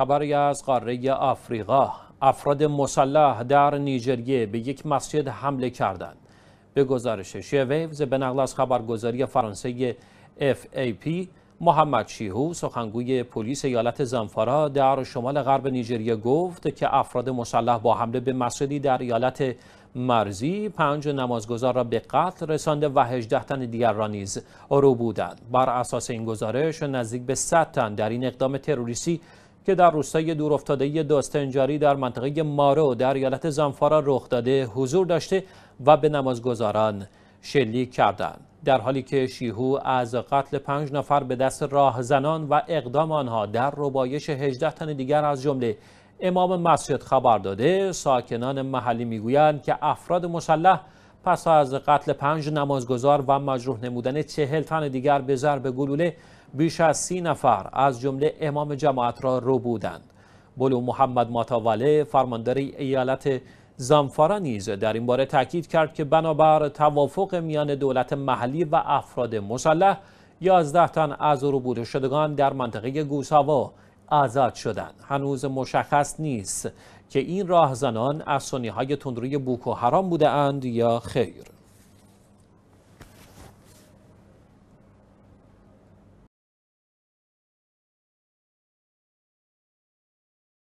خبری از قاره آفریقا افراد مسلح در نیجریه به یک مسجد حمله کردند به گزارش شیویوز به نقل از خبرگزاری فرانسه FAP محمد شیهو سخنگوی پلیس ایالت زنفارا در شمال غرب نیجریه گفت که افراد مسلح با حمله به مسجدی در ایالت مرزی پنج نمازگزار را به قتل رسانده و 18 تن دیگر را نیز رو بودند بر اساس این گزارش نزدیک به 100 تن در این اقدام تروریستی که در روستای دورافتاده داستنجاری در منطقه مارو در ایالت زنفارا رخ داده حضور داشته و به نمازگزاران شلیک کردند در حالی که شیهو از قتل پنج نفر به دست راهزنان و اقدام آنها در ربایش 18 تن دیگر از جمله امام مسجد خبر داده ساکنان محلی میگویند که افراد مسلح پس از قتل پنج نمازگزار و مجروح نمودن چهل تن دیگر به ضرب گلوله بیش از سی نفر از جمله امام جماعت را رو بودند بلو محمد ماتاوله فرماندار ایالت زنفارا نیز در این باره تاکید کرد که بنابر توافق میان دولت محلی و افراد مسلح یازده تن از بوده شدگان در منطقه گوساوا آزاد شدند هنوز مشخص نیست که این راهزنان سنی های تندروی بوکو حرام بوده اند یا خیر؟